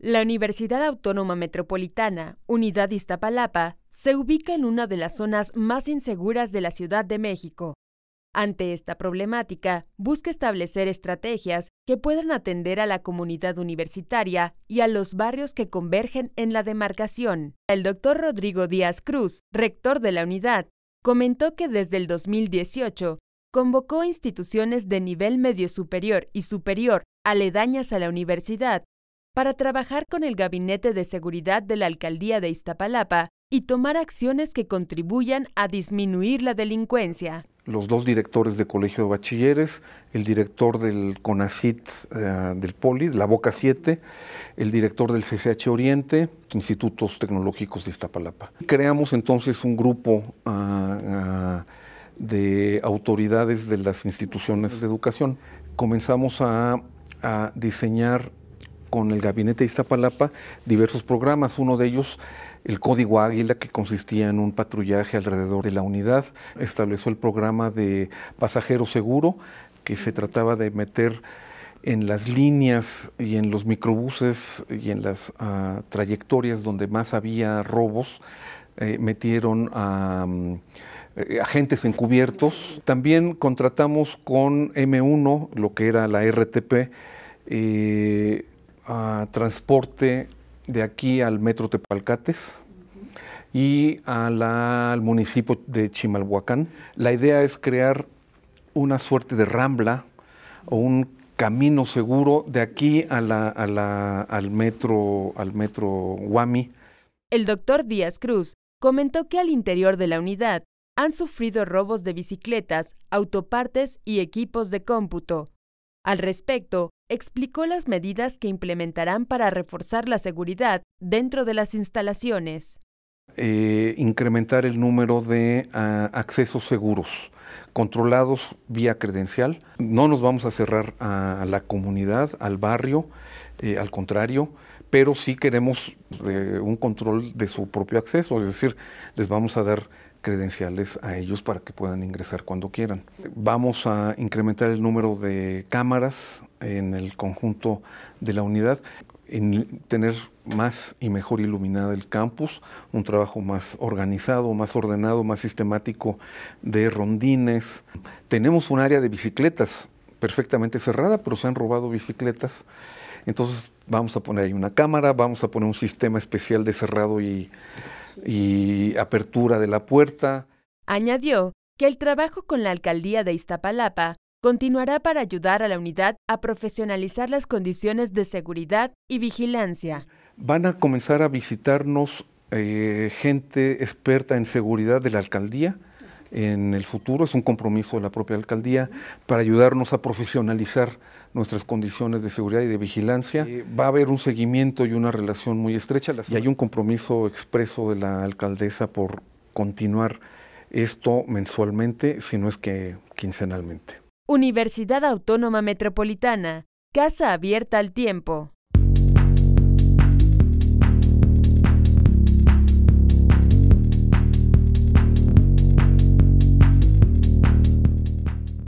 La Universidad Autónoma Metropolitana, Unidad Iztapalapa, se ubica en una de las zonas más inseguras de la Ciudad de México. Ante esta problemática, busca establecer estrategias que puedan atender a la comunidad universitaria y a los barrios que convergen en la demarcación. El doctor Rodrigo Díaz Cruz, rector de la unidad, comentó que desde el 2018 convocó instituciones de nivel medio superior y superior aledañas a la universidad para trabajar con el Gabinete de Seguridad de la Alcaldía de Iztapalapa y tomar acciones que contribuyan a disminuir la delincuencia. Los dos directores de Colegio de Bachilleres, el director del CONACIT eh, del POLI, la Boca 7, el director del CCH Oriente, Institutos Tecnológicos de Iztapalapa. Creamos entonces un grupo ah, ah, de autoridades de las instituciones de educación. Comenzamos a diseñar con el gabinete de Iztapalapa diversos programas, uno de ellos el Código Águila, que consistía en un patrullaje alrededor de la unidad, estableció el programa de pasajeros seguro, que se trataba de meter en las líneas y en los microbuses y en las ah, trayectorias donde más había robos, eh, metieron a... Mm, eh, agentes encubiertos. También contratamos con M1, lo que era la RTP, eh, transporte de aquí al Metro Tepalcates y al municipio de Chimalhuacán. La idea es crear una suerte de rambla o un camino seguro de aquí al metro al metro Guami. El doctor Díaz Cruz comentó que al interior de la unidad han sufrido robos de bicicletas, autopartes y equipos de cómputo. Al respecto, explicó las medidas que implementarán para reforzar la seguridad dentro de las instalaciones. Eh, incrementar el número de ah, accesos seguros, controlados vía credencial. No nos vamos a cerrar a, la comunidad, al barrio, eh, al contrario, pero sí queremos eh, un control de su propio acceso, es decir, les vamos a dar credenciales a ellos para que puedan ingresar cuando quieran. Vamos a incrementar el número de cámaras en el conjunto de la unidad, en tener más y mejor iluminada el campus, un trabajo más organizado, más ordenado, más sistemático de rondines. Tenemos un área de bicicletas perfectamente cerrada, pero se han robado bicicletas. Entonces vamos a poner ahí una cámara, vamos a poner un sistema especial de cerrado y y apertura de la puerta. Añadió que el trabajo con la alcaldía de Iztapalapa continuará para ayudar a la unidad a profesionalizar las condiciones de seguridad y vigilancia. Van a comenzar a visitarnos eh, gente experta en seguridad de la alcaldía en el futuro, es un compromiso de la propia alcaldía para ayudarnos a profesionalizar nuestras condiciones de seguridad y de vigilancia. Va a haber un seguimiento y una relación muy estrecha y hay un compromiso expreso de la alcaldesa por continuar esto mensualmente, si no es que quincenalmente. Universidad Autónoma Metropolitana, Casa Abierta al Tiempo.